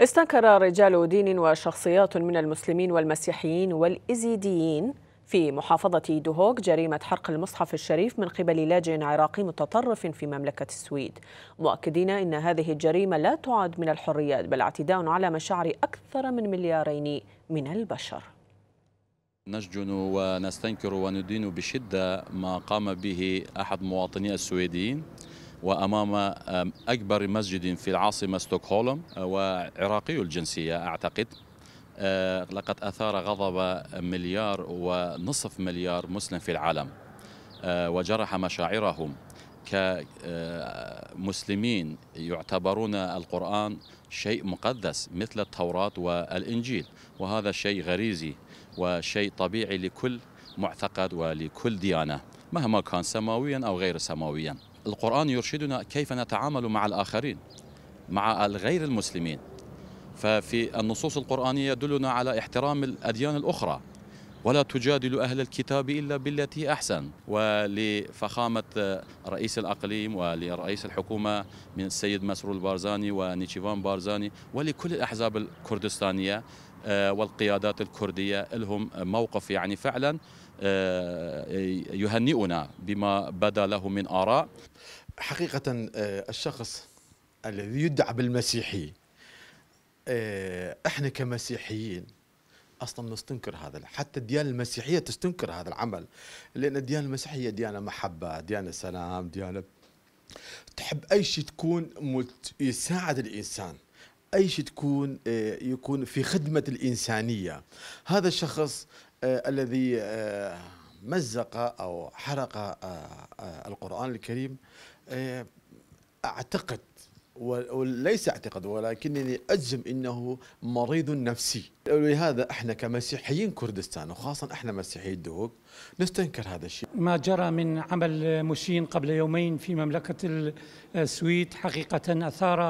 استنكر رجال دين وشخصيات من المسلمين والمسيحيين والإزيديين في محافظة دهوك جريمة حرق المصحف الشريف من قبل لاجئ عراقي متطرف في مملكة السويد مؤكدين أن هذه الجريمة لا تعد من الحريات بل اعتداء على مشاعر أكثر من مليارين من البشر نسجن ونستنكر وندين بشدة ما قام به أحد مواطني السويديين وأمام أكبر مسجد في العاصمة ستوكهولم أه، وعراقي الجنسية أعتقد أه، لقد أثار غضب مليار ونصف مليار مسلم في العالم أه، وجرح مشاعرهم كمسلمين يعتبرون القرآن شيء مقدس مثل التوراة والإنجيل وهذا شيء غريزي وشيء طبيعي لكل معتقد ولكل ديانة مهما كان سماويا أو غير سماويا القرآن يرشدنا كيف نتعامل مع الآخرين مع الغير المسلمين ففي النصوص القرآنية يدلنا على احترام الأديان الأخرى ولا تجادل أهل الكتاب إلا بالتي أحسن ولفخامة رئيس الأقليم ولرئيس الحكومة من السيد مسرور البارزاني ونيشيفان بارزاني ولكل الأحزاب الكردستانية آه، والقيادات الكردية لهم موقف يعني فعلا آه، يهنئنا بما بدا له من آراء حقيقة آه، الشخص الذي يدعى بالمسيحي احنا كمسيحيين اصلا نستنكر هذا حتى الديانه المسيحيه تستنكر هذا العمل لان الديانه المسيحيه ديانه محبه ديانه سلام ديانه تحب اي شيء تكون يساعد الانسان شيء تكون آه، يكون في خدمه الانسانيه هذا الشخص آه، الذي آه، مزق او حرق القران الكريم اعتقد وليس اعتقد ولكنني اجزم انه مريض نفسي ولهذا احنا كمسيحيين كردستان وخاصه احنا مسيحي الدهوك نستنكر هذا الشيء ما جرى من عمل مشين قبل يومين في مملكه السويد حقيقه اثار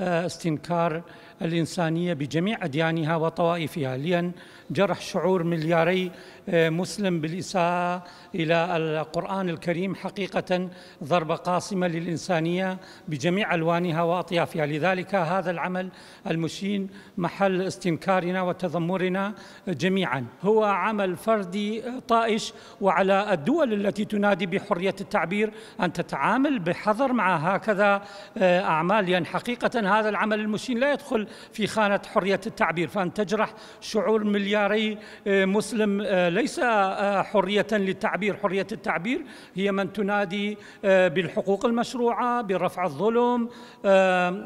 آه، استنكار الإنسانية بجميع أديانها وطوائفها لأن جرح شعور ملياري آه، مسلم بالإساءة إلى القرآن الكريم حقيقة ضربة قاصمة للإنسانية بجميع ألوانها وأطيافها لذلك هذا العمل المشين محل استنكارنا وتذمرنا جميعا هو عمل فردي آه، طائش وعلى الدول التي تنادي بحرية التعبير أن تتعامل بحذر مع هكذا آه، أعمال لأن حقيقة هذا العمل المشين لا يدخل في خانة حرية التعبير فأن تجرح شعور ملياري آه، مسلم آه، ليس آه، حرية للتعبير حرية التعبير هي من تنادي بالحقوق المشروعة برفع الظلم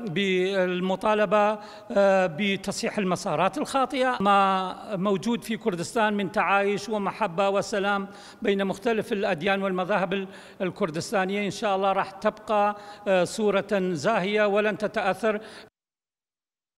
بالمطالبة بتصحيح المسارات الخاطئة ما موجود في كردستان من تعايش ومحبة وسلام بين مختلف الأديان والمذاهب الكردستانية إن شاء الله راح تبقى صورة زاهية ولن تتأثر